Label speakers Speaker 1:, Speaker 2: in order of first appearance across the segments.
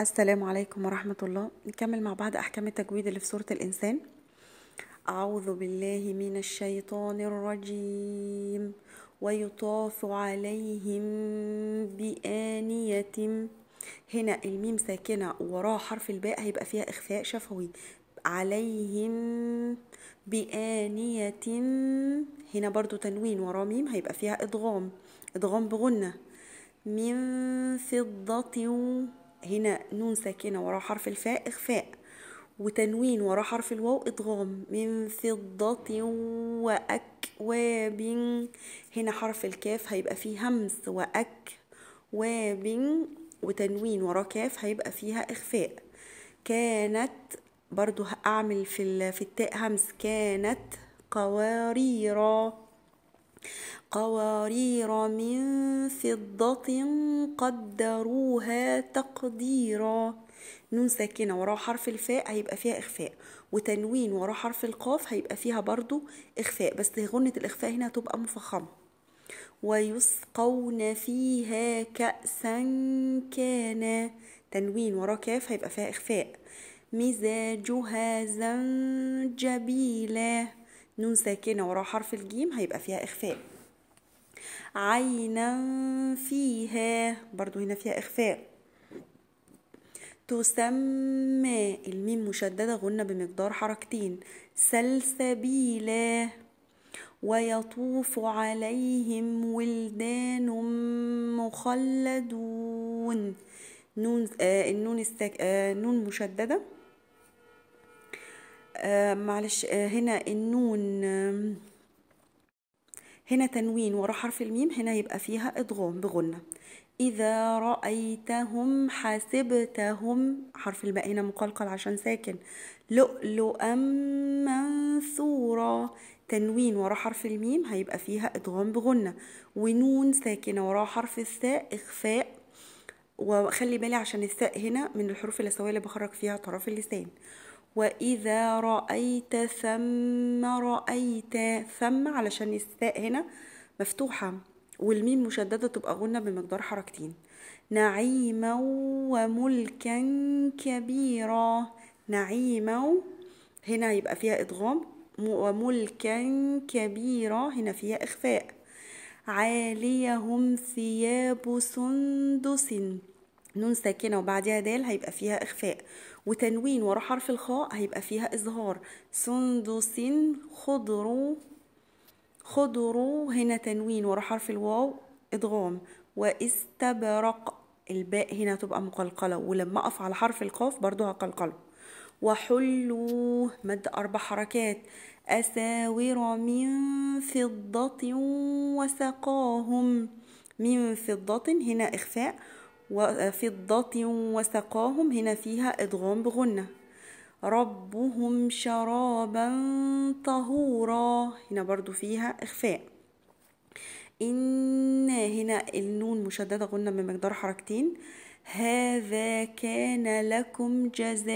Speaker 1: السلام عليكم ورحمة الله نكمل مع بعض أحكام التجويد اللي في سورة الإنسان أعوذ بالله من الشيطان الرجيم ويطاف عليهم بآنية هنا الميم ساكنة وراء حرف الباء هيبقى فيها إخفاء شفوي عليهم بآنية هنا برضو تنوين وراء ميم هيبقى فيها إدغام إدغام بغنة من فضة هنا نون ساكنة وراء حرف الفاء إخفاء وتنوين وراء حرف الواو إضغام من فضة وأكواب هنا حرف الكاف هيبقى فيه همس وأكواب وتنوين وراء كاف هيبقى فيها إخفاء كانت برضو هأعمل في, في التاء همس كانت قواريرا قوارير من فضة قدروها تقديرا نون ساكنة وراه حرف الفاء هيبقى فيها إخفاء وتنوين وراه حرف القاف هيبقى فيها برضو إخفاء بس غنة الإخفاء هنا هتبقى مفخمة ويسقون فيها كأسا كان تنوين وراه كاف هيبقى فيها إخفاء مزاجها زنجبيلا نون ساكنة ورا حرف الجيم هيبقى فيها إخفاء عينا فيها برضو هنا فيها إخفاء تسمى الميم مشددة غنة بمقدار حركتين سلسبيلا ويطوف عليهم ولدان مخلدون نون آه النون السك... آه نون مشدده آه، معلش آه، هنا النون هنا تنوين ورا حرف الميم هنا يبقى فيها ادغام بغنة إذا رأيتهم حسبتهم حرف الباء هنا مقلقل عشان ساكن لؤلؤا منثورا تنوين ورا حرف الميم هيبقى فيها ادغام بغنة ونون ساكنة ورا حرف الثاء إخفاء وخلي بالي عشان الثاء هنا من الحروف اللسويه اللي بخرج فيها طرف اللسان وإذا رأيت ثم رأيت ثم علشان الثاء هنا مفتوحة والميم مشددة تبقى غنة بمقدار حركتين نعيما وملكا كبيرا نعيما هنا يبقى فيها إدغام وملكا كبيرا هنا فيها إخفاء عاليهم ثياب سندس نون ساكنة وبعدها دال هيبقى فيها إخفاء وتنوين ورا حرف الخاء هيبقى فيها إظهار سندس خضر خضر هنا تنوين ورا حرف الواو إدغام واستبرق الباء هنا تبقى مقلقلة ولما أقف على حرف القاف برضو هقلقله وحلو مد أربع حركات أساور من فضة وسقاهم من فضة هنا إخفاء وفضة وسقاهم هنا فيها إدغام بغنة ربهم شرابا طهورا هنا برضو فيها إخفاء إن هنا النون مشددة غنة بمقدار حركتين هذا كان لكم جزاء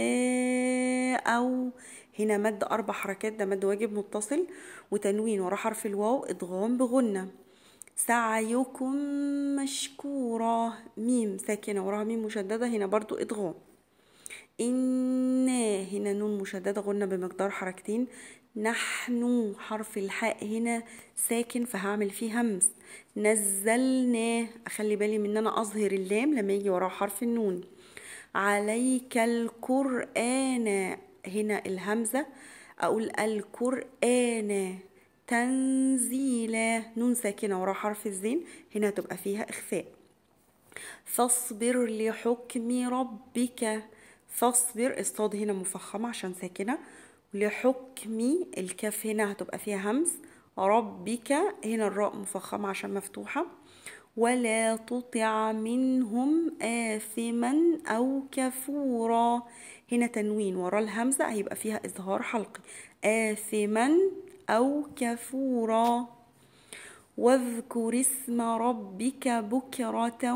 Speaker 1: هنا مد أربع حركات ده مد واجب متصل وتنوين ورا حرف الواو إدغام بغنة سعيكم مشكورة ميم ساكنة وراها ميم مشددة هنا برضو إدغام إنا هنا نون مشددة قلنا بمقدار حركتين نحن حرف الحاء هنا ساكن فهعمل فيه همس نزلنا أخلي بالي من أن أنا أظهر اللام لما يجي وراه حرف النون عليك القرآن هنا الهمزة أقول القرآن تنزيلا نون ساكنة ورا حرف الزين هنا تبقى فيها إخفاء فاصبر لحكم ربك فاصبر الصاد هنا مفخمة عشان ساكنة لحكم الكاف هنا هتبقى فيها همز ربك هنا الراء مفخمة عشان مفتوحة ولا تطع منهم آثما أو كفورا هنا تنوين ورا الهمزة هيبقى فيها إظهار حلقي آثما أو كفورا واذكر اسم ربك بكرة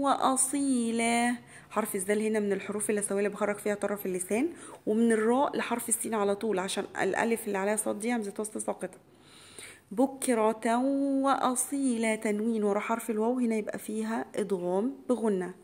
Speaker 1: وأصيلا حرف الزل هنا من الحروف اللي اللي بخرج فيها طرف اللسان ومن الراء لحرف السين على طول عشان الألف اللي عليها صاد دي همزة وسط ساقطة بكرة وأصيلة تنوين ورا حرف الواو هنا يبقى فيها إضغام بغنة